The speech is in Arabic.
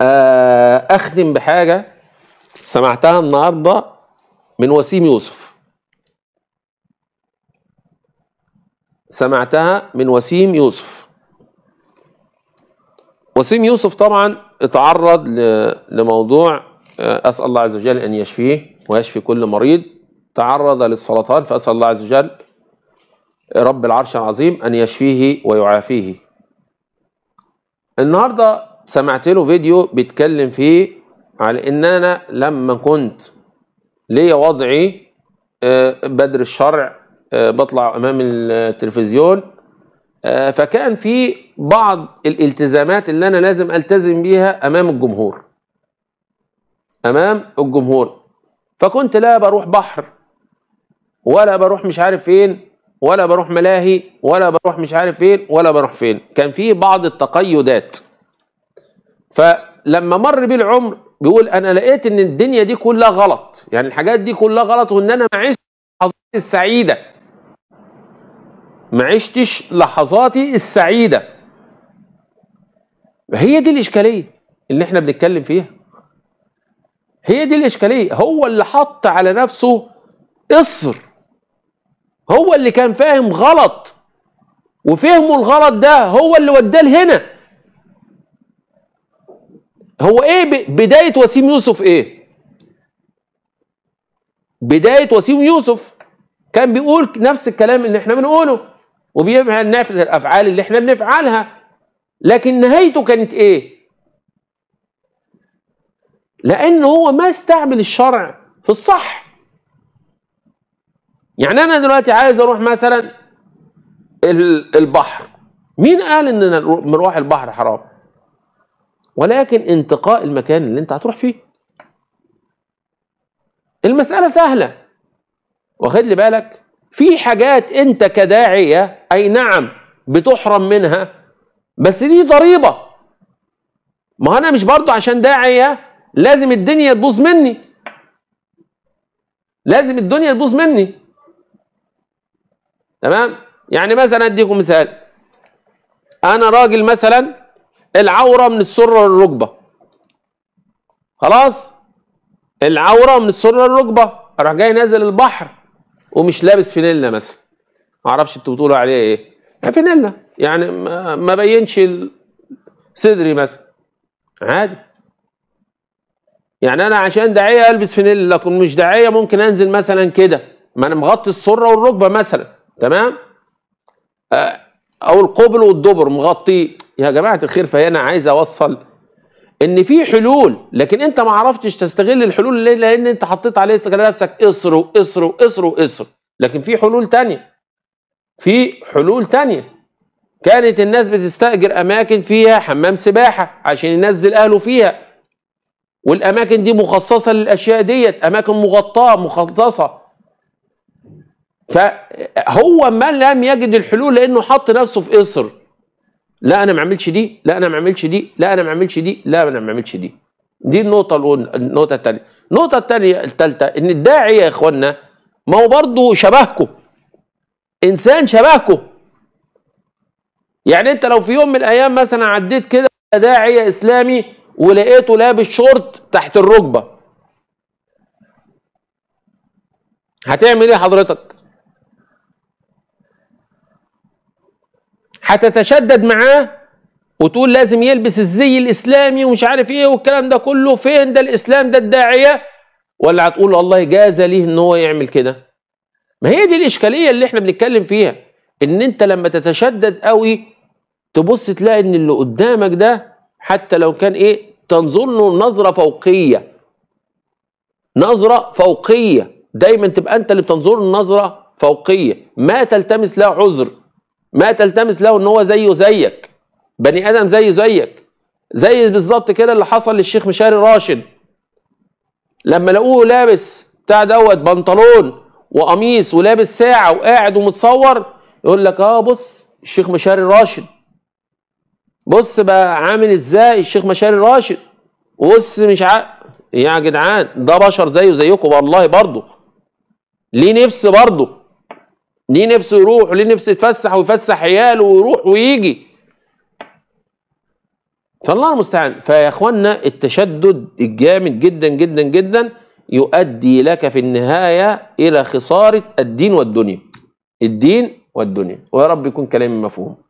آه، اختم بحاجه سمعتها النهارده من وسيم يوسف سمعتها من وسيم يوسف وسيم يوسف طبعا اتعرض لموضوع آه، اسال الله عز وجل ان يشفيه ويشفي كل مريض تعرض للسرطان فاسال الله عز وجل رب العرش العظيم ان يشفيه ويعافيه النهارده سمعت له فيديو بيتكلم فيه على ان انا لما كنت ليا وضعي آه، بدر الشرع آه، بطلع امام التلفزيون آه، فكان في بعض الالتزامات اللي انا لازم التزم بيها امام الجمهور امام الجمهور فكنت لا بروح بحر ولا بروح مش عارف فين ولا بروح ملاهي ولا بروح مش عارف فين ولا بروح فين كان في بعض التقيدات فلما مر بيه العمر بيقول انا لقيت ان الدنيا دي كلها غلط يعني الحاجات دي كلها غلط وان انا ما عشتش لحظاتي السعيده ما عشتش لحظاتي السعيده هي دي الاشكاليه اللي احنا بنتكلم فيها هي دي الاشكاليه هو اللي حط على نفسه اصر هو اللي كان فاهم غلط وفهمه الغلط ده هو اللي وداه لهنا هو ايه بدايه وسيم يوسف ايه بدايه وسيم يوسف كان بيقول نفس الكلام اللي احنا بنقوله وبيعمل نافذ الافعال اللي احنا بنفعلها لكن نهايته كانت ايه لان هو ما استعمل الشرع في الصح يعني انا دلوقتي عايز اروح مثلا البحر مين قال ان مروح البحر حرام ولكن انتقاء المكان اللي انت هتروح فيه المسألة سهلة واخد لي بالك في حاجات انت كداعية اي نعم بتحرم منها بس دي ضريبة ما انا مش برضو عشان داعية لازم الدنيا تبوظ مني لازم الدنيا تبوظ مني تمام يعني مثلا اديكم مثال انا راجل مثلا العوره من السره للركبه خلاص العوره من السره للركبه راح جاي نازل البحر ومش لابس فينيلنا مثلا ما اعرفش انتوا بتقولوا عليه ايه فينيلنا يعني ما بينش صدري مثلا عادي يعني انا عشان داعيه البس فانيلا لكن مش داعيه ممكن انزل مثلا كده ما انا مغطي السره والركبه مثلا تمام آه، او القبل والدبر مغطيه يا جماعه الخير فهي انا عايز اوصل ان في حلول لكن انت ما عرفتش تستغل الحلول اللي لان انت حطيت عليه نفسك اصر واصر واصر واصر لكن في حلول تانية في حلول تانية كانت الناس بتستأجر أماكن فيها حمام سباحة عشان ينزل أهله فيها والأماكن دي مخصصة للأشياء ديت أماكن مغطاة مخصصة فهو ما لم يجد الحلول لأنه حط نفسه في إصر لا انا ما عملتش دي لا انا ما عملتش دي لا انا ما عملتش دي لا انا ما عملتش دي دي النقطه الأول النقطه الثانيه النقطه الثانيه الثالثه ان الداعي يا اخوانا ما هو برضه شبهكم انسان شبهكم يعني انت لو في يوم من الايام مثلا عديت كده داعيه اسلامي ولقيته لابس شورت تحت الركبه هتعمل ايه حضرتك هتتشدد معاه وتقول لازم يلبس الزي الاسلامي ومش عارف ايه والكلام ده كله فين ده الاسلام ده الداعيه ولا هتقول والله جاز ليه ان هو يعمل كده ما هي دي الاشكاليه اللي احنا بنتكلم فيها ان انت لما تتشدد قوي تبص تلاقي ان اللي قدامك ده حتى لو كان ايه تنظر له نظره فوقيه نظره فوقيه دايما تبقى انت اللي بتنظر نظره فوقيه ما تلتمس لا عذر ما تلتمس له ان هو زيه زيك بني ادم زيه زيك زي بالظبط كده اللي حصل للشيخ مشاري راشد لما لقوه لابس بتاع دوت بنطلون وقميص ولابس ساعه وقاعد ومتصور يقول لك اه بص الشيخ مشاري راشد بص بقى عامل ازاي الشيخ مشاري راشد بص مش عارف يا جدعان ده بشر زيه زيكم والله برضه ليه نفس برضه ليه نفسه يروح وليه نفسه يتفسح ويفسح عياله ويروح ويجي فالله المستعان فيا اخوانا التشدد الجامد جدا جدا جدا يؤدي لك في النهايه الى خساره الدين والدنيا الدين والدنيا ويا رب يكون كلامي مفهوم